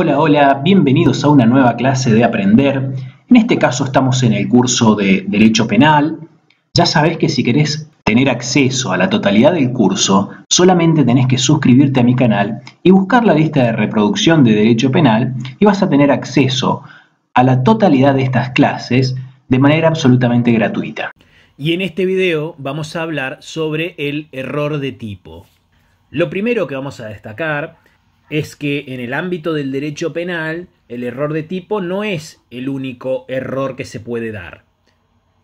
Hola, hola, bienvenidos a una nueva clase de Aprender. En este caso estamos en el curso de Derecho Penal. Ya sabes que si querés tener acceso a la totalidad del curso, solamente tenés que suscribirte a mi canal y buscar la lista de reproducción de Derecho Penal y vas a tener acceso a la totalidad de estas clases de manera absolutamente gratuita. Y en este video vamos a hablar sobre el error de tipo. Lo primero que vamos a destacar es que en el ámbito del derecho penal, el error de tipo no es el único error que se puede dar,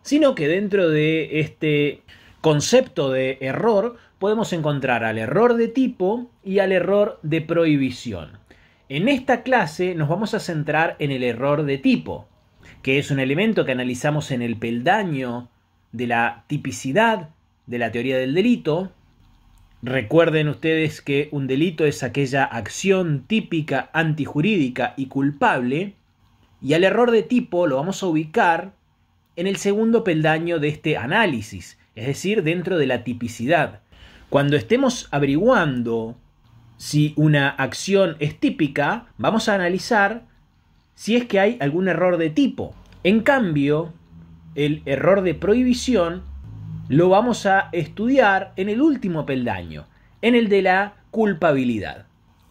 sino que dentro de este concepto de error podemos encontrar al error de tipo y al error de prohibición. En esta clase nos vamos a centrar en el error de tipo, que es un elemento que analizamos en el peldaño de la tipicidad de la teoría del delito, Recuerden ustedes que un delito es aquella acción típica, antijurídica y culpable, y al error de tipo lo vamos a ubicar en el segundo peldaño de este análisis, es decir, dentro de la tipicidad. Cuando estemos averiguando si una acción es típica, vamos a analizar si es que hay algún error de tipo. En cambio, el error de prohibición lo vamos a estudiar en el último peldaño, en el de la culpabilidad.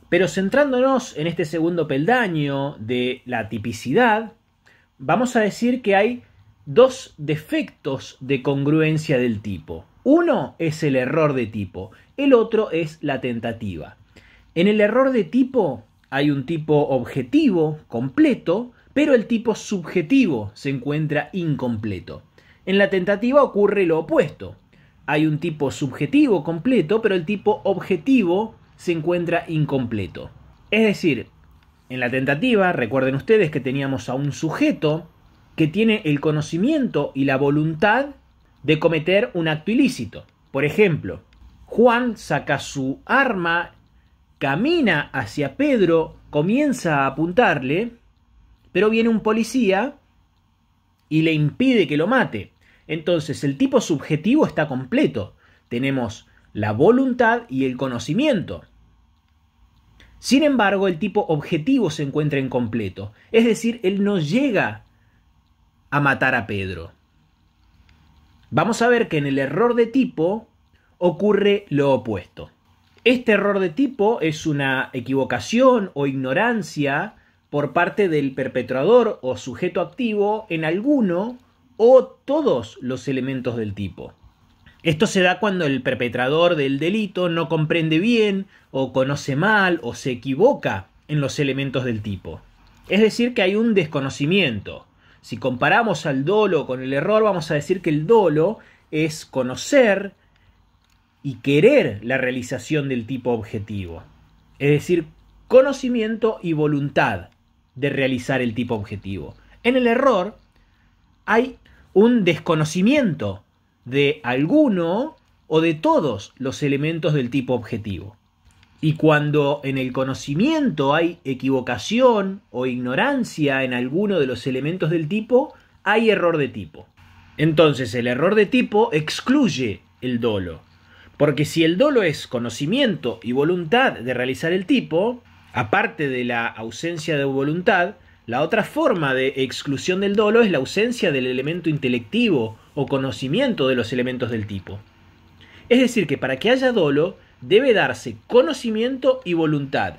Pero centrándonos en este segundo peldaño de la tipicidad, vamos a decir que hay dos defectos de congruencia del tipo. Uno es el error de tipo, el otro es la tentativa. En el error de tipo hay un tipo objetivo, completo, pero el tipo subjetivo se encuentra incompleto. En la tentativa ocurre lo opuesto. Hay un tipo subjetivo completo, pero el tipo objetivo se encuentra incompleto. Es decir, en la tentativa, recuerden ustedes que teníamos a un sujeto que tiene el conocimiento y la voluntad de cometer un acto ilícito. Por ejemplo, Juan saca su arma, camina hacia Pedro, comienza a apuntarle, pero viene un policía y le impide que lo mate. Entonces el tipo subjetivo está completo. Tenemos la voluntad y el conocimiento. Sin embargo, el tipo objetivo se encuentra incompleto. Es decir, él no llega a matar a Pedro. Vamos a ver que en el error de tipo ocurre lo opuesto. Este error de tipo es una equivocación o ignorancia por parte del perpetrador o sujeto activo en alguno o todos los elementos del tipo. Esto se da cuando el perpetrador del delito no comprende bien o conoce mal o se equivoca en los elementos del tipo. Es decir, que hay un desconocimiento. Si comparamos al dolo con el error, vamos a decir que el dolo es conocer y querer la realización del tipo objetivo. Es decir, conocimiento y voluntad de realizar el tipo objetivo. En el error hay un desconocimiento de alguno o de todos los elementos del tipo objetivo. Y cuando en el conocimiento hay equivocación o ignorancia en alguno de los elementos del tipo, hay error de tipo. Entonces el error de tipo excluye el dolo. Porque si el dolo es conocimiento y voluntad de realizar el tipo, aparte de la ausencia de voluntad, la otra forma de exclusión del dolo es la ausencia del elemento intelectivo o conocimiento de los elementos del tipo. Es decir, que para que haya dolo debe darse conocimiento y voluntad.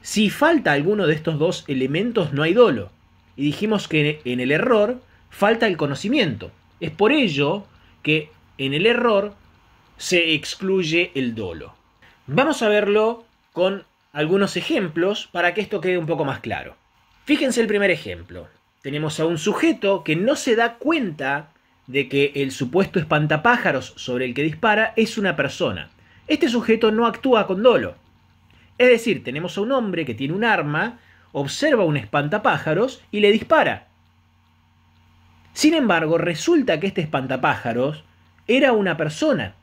Si falta alguno de estos dos elementos no hay dolo. Y dijimos que en el error falta el conocimiento. Es por ello que en el error se excluye el dolo. Vamos a verlo con algunos ejemplos para que esto quede un poco más claro. Fíjense el primer ejemplo. Tenemos a un sujeto que no se da cuenta de que el supuesto espantapájaros sobre el que dispara es una persona. Este sujeto no actúa con dolo. Es decir, tenemos a un hombre que tiene un arma, observa un espantapájaros y le dispara. Sin embargo, resulta que este espantapájaros era una persona.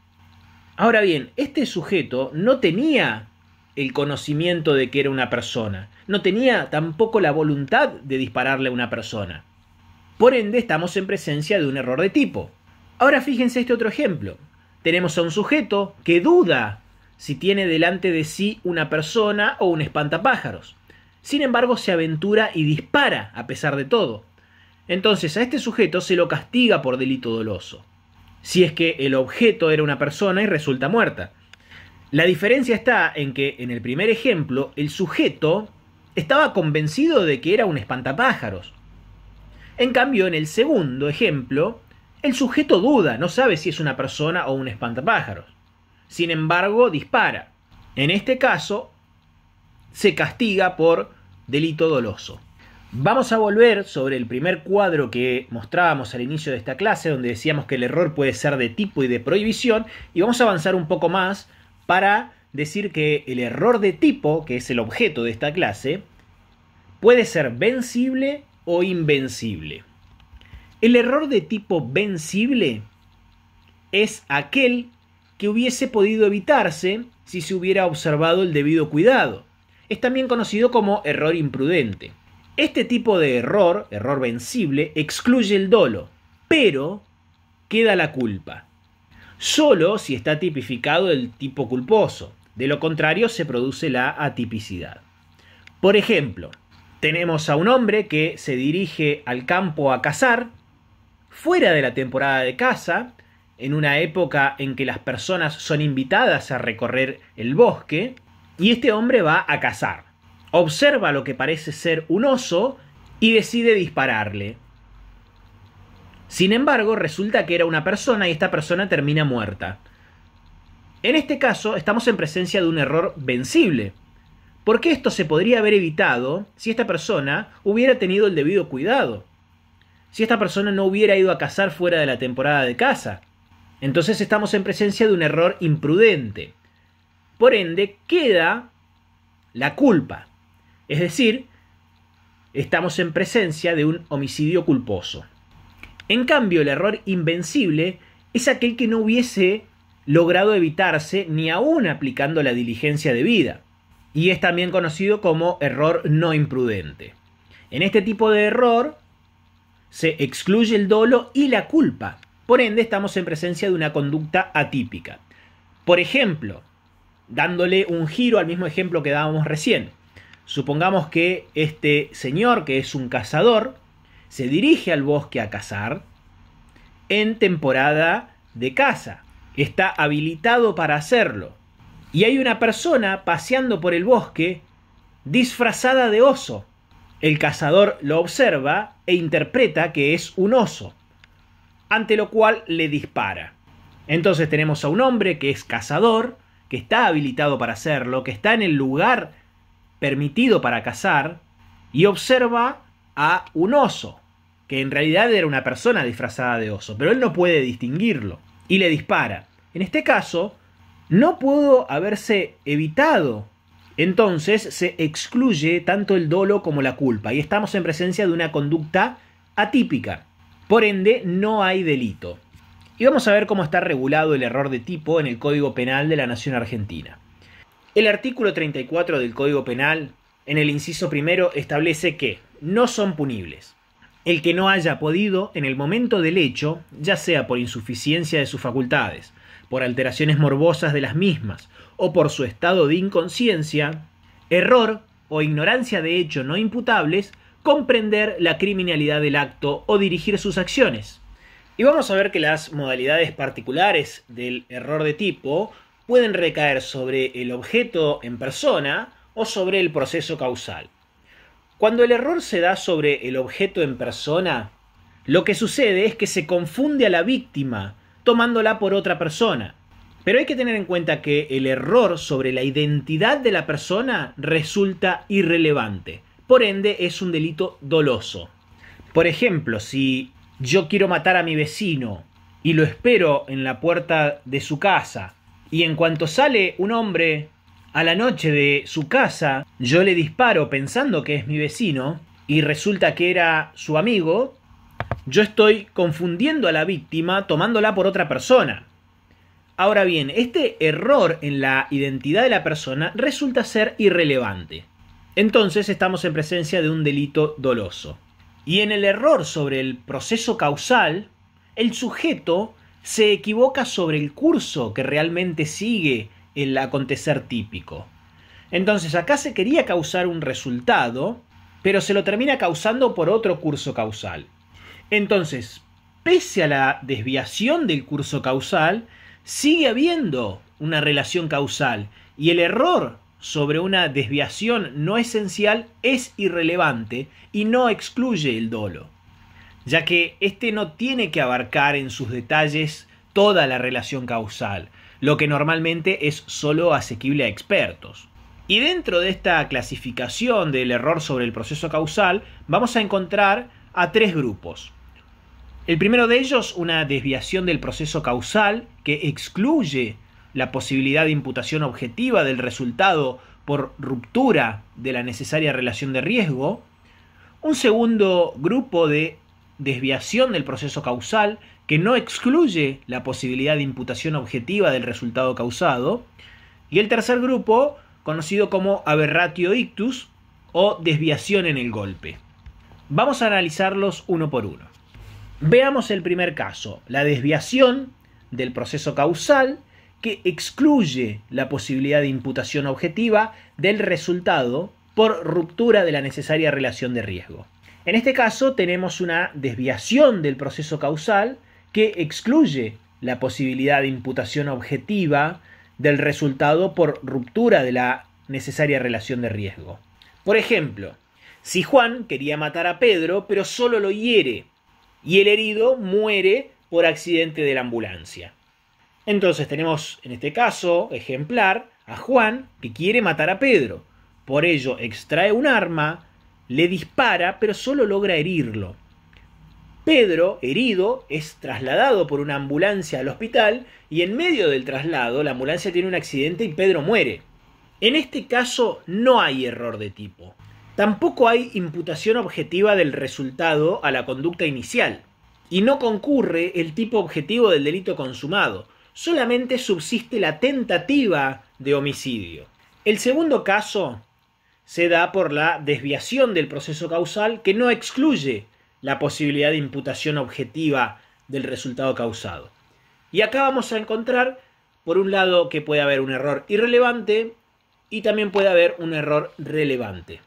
Ahora bien, este sujeto no tenía el conocimiento de que era una persona. No tenía tampoco la voluntad de dispararle a una persona. Por ende, estamos en presencia de un error de tipo. Ahora fíjense este otro ejemplo. Tenemos a un sujeto que duda si tiene delante de sí una persona o un espantapájaros. Sin embargo, se aventura y dispara a pesar de todo. Entonces a este sujeto se lo castiga por delito doloso. Si es que el objeto era una persona y resulta muerta. La diferencia está en que en el primer ejemplo el sujeto estaba convencido de que era un espantapájaros. En cambio, en el segundo ejemplo, el sujeto duda, no sabe si es una persona o un espantapájaros. Sin embargo, dispara. En este caso, se castiga por delito doloso. Vamos a volver sobre el primer cuadro que mostrábamos al inicio de esta clase, donde decíamos que el error puede ser de tipo y de prohibición, y vamos a avanzar un poco más para decir que el error de tipo, que es el objeto de esta clase, puede ser vencible o invencible. El error de tipo vencible es aquel que hubiese podido evitarse si se hubiera observado el debido cuidado. Es también conocido como error imprudente. Este tipo de error, error vencible, excluye el dolo, pero queda la culpa solo si está tipificado el tipo culposo. De lo contrario, se produce la atipicidad. Por ejemplo, tenemos a un hombre que se dirige al campo a cazar, fuera de la temporada de caza, en una época en que las personas son invitadas a recorrer el bosque, y este hombre va a cazar. Observa lo que parece ser un oso y decide dispararle. Sin embargo, resulta que era una persona y esta persona termina muerta. En este caso, estamos en presencia de un error vencible, porque esto se podría haber evitado si esta persona hubiera tenido el debido cuidado, si esta persona no hubiera ido a cazar fuera de la temporada de caza. Entonces estamos en presencia de un error imprudente. Por ende, queda la culpa. Es decir, estamos en presencia de un homicidio culposo. En cambio, el error invencible es aquel que no hubiese logrado evitarse ni aún aplicando la diligencia debida, y es también conocido como error no imprudente. En este tipo de error se excluye el dolo y la culpa, por ende estamos en presencia de una conducta atípica. Por ejemplo, dándole un giro al mismo ejemplo que dábamos recién, supongamos que este señor, que es un cazador, se dirige al bosque a cazar en temporada de caza. Está habilitado para hacerlo. Y hay una persona paseando por el bosque disfrazada de oso. El cazador lo observa e interpreta que es un oso, ante lo cual le dispara. Entonces tenemos a un hombre que es cazador, que está habilitado para hacerlo, que está en el lugar permitido para cazar, y observa a un oso que en realidad era una persona disfrazada de oso, pero él no puede distinguirlo y le dispara. En este caso, no pudo haberse evitado. Entonces se excluye tanto el dolo como la culpa y estamos en presencia de una conducta atípica. Por ende, no hay delito. Y vamos a ver cómo está regulado el error de tipo en el Código Penal de la Nación Argentina. El artículo 34 del Código Penal, en el inciso primero, establece que no son punibles el que no haya podido en el momento del hecho, ya sea por insuficiencia de sus facultades, por alteraciones morbosas de las mismas o por su estado de inconsciencia, error o ignorancia de hecho no imputables, comprender la criminalidad del acto o dirigir sus acciones. Y vamos a ver que las modalidades particulares del error de tipo pueden recaer sobre el objeto en persona o sobre el proceso causal. Cuando el error se da sobre el objeto en persona, lo que sucede es que se confunde a la víctima tomándola por otra persona. Pero hay que tener en cuenta que el error sobre la identidad de la persona resulta irrelevante. Por ende, es un delito doloso. Por ejemplo, si yo quiero matar a mi vecino y lo espero en la puerta de su casa, y en cuanto sale un hombre a la noche de su casa, yo le disparo pensando que es mi vecino y resulta que era su amigo, yo estoy confundiendo a la víctima tomándola por otra persona. Ahora bien, este error en la identidad de la persona resulta ser irrelevante. Entonces estamos en presencia de un delito doloso. Y en el error sobre el proceso causal, el sujeto se equivoca sobre el curso que realmente sigue el acontecer típico. Entonces acá se quería causar un resultado, pero se lo termina causando por otro curso causal. Entonces, pese a la desviación del curso causal, sigue habiendo una relación causal y el error sobre una desviación no esencial es irrelevante y no excluye el dolo, ya que éste no tiene que abarcar en sus detalles toda la relación causal, lo que normalmente es solo asequible a expertos. Y dentro de esta clasificación del error sobre el proceso causal, vamos a encontrar a tres grupos. El primero de ellos, una desviación del proceso causal que excluye la posibilidad de imputación objetiva del resultado por ruptura de la necesaria relación de riesgo. Un segundo grupo de desviación del proceso causal que no excluye la posibilidad de imputación objetiva del resultado causado, y el tercer grupo, conocido como aberratio ictus o desviación en el golpe. Vamos a analizarlos uno por uno. Veamos el primer caso, la desviación del proceso causal que excluye la posibilidad de imputación objetiva del resultado por ruptura de la necesaria relación de riesgo. En este caso tenemos una desviación del proceso causal que excluye la posibilidad de imputación objetiva del resultado por ruptura de la necesaria relación de riesgo. Por ejemplo, si Juan quería matar a Pedro, pero solo lo hiere, y el herido muere por accidente de la ambulancia. Entonces tenemos, en este caso, ejemplar, a Juan que quiere matar a Pedro. Por ello, extrae un arma, le dispara, pero solo logra herirlo. Pedro, herido, es trasladado por una ambulancia al hospital y en medio del traslado la ambulancia tiene un accidente y Pedro muere. En este caso no hay error de tipo. Tampoco hay imputación objetiva del resultado a la conducta inicial. Y no concurre el tipo objetivo del delito consumado. Solamente subsiste la tentativa de homicidio. El segundo caso se da por la desviación del proceso causal que no excluye la posibilidad de imputación objetiva del resultado causado. Y acá vamos a encontrar, por un lado, que puede haber un error irrelevante y también puede haber un error relevante.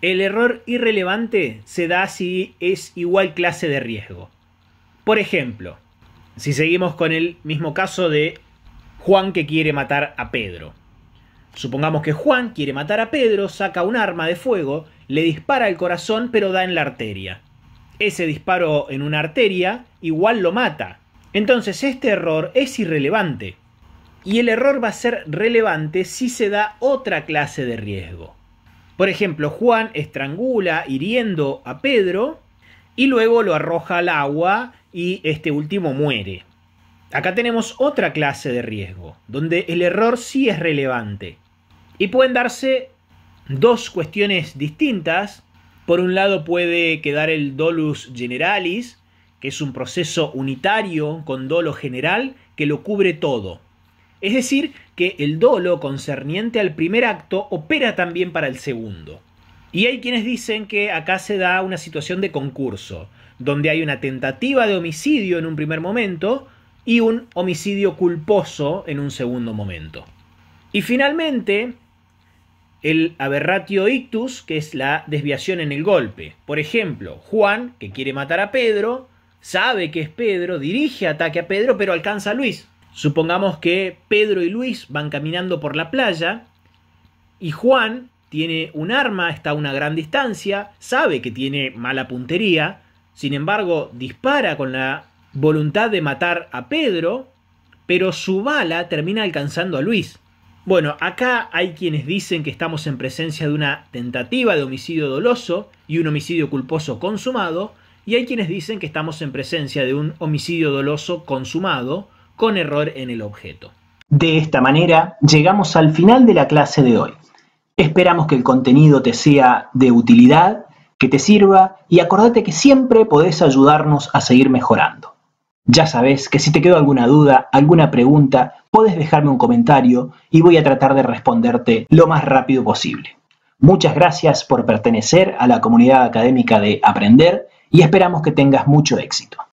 El error irrelevante se da si es igual clase de riesgo. Por ejemplo, si seguimos con el mismo caso de Juan que quiere matar a Pedro. Supongamos que Juan quiere matar a Pedro, saca un arma de fuego, le dispara el corazón pero da en la arteria ese disparo en una arteria igual lo mata. Entonces este error es irrelevante. Y el error va a ser relevante si se da otra clase de riesgo. Por ejemplo, Juan estrangula hiriendo a Pedro y luego lo arroja al agua y este último muere. Acá tenemos otra clase de riesgo, donde el error sí es relevante. Y pueden darse dos cuestiones distintas por un lado puede quedar el dolus generalis, que es un proceso unitario con dolo general que lo cubre todo. Es decir, que el dolo concerniente al primer acto opera también para el segundo. Y hay quienes dicen que acá se da una situación de concurso, donde hay una tentativa de homicidio en un primer momento y un homicidio culposo en un segundo momento. Y finalmente, el aberratio ictus, que es la desviación en el golpe. Por ejemplo, Juan, que quiere matar a Pedro, sabe que es Pedro, dirige ataque a Pedro, pero alcanza a Luis. Supongamos que Pedro y Luis van caminando por la playa y Juan tiene un arma, está a una gran distancia, sabe que tiene mala puntería, sin embargo dispara con la voluntad de matar a Pedro, pero su bala termina alcanzando a Luis. Bueno, acá hay quienes dicen que estamos en presencia de una tentativa de homicidio doloso y un homicidio culposo consumado, y hay quienes dicen que estamos en presencia de un homicidio doloso consumado con error en el objeto. De esta manera, llegamos al final de la clase de hoy. Esperamos que el contenido te sea de utilidad, que te sirva y acordate que siempre podés ayudarnos a seguir mejorando. Ya sabes que si te quedó alguna duda, alguna pregunta, puedes dejarme un comentario y voy a tratar de responderte lo más rápido posible. Muchas gracias por pertenecer a la comunidad académica de Aprender y esperamos que tengas mucho éxito.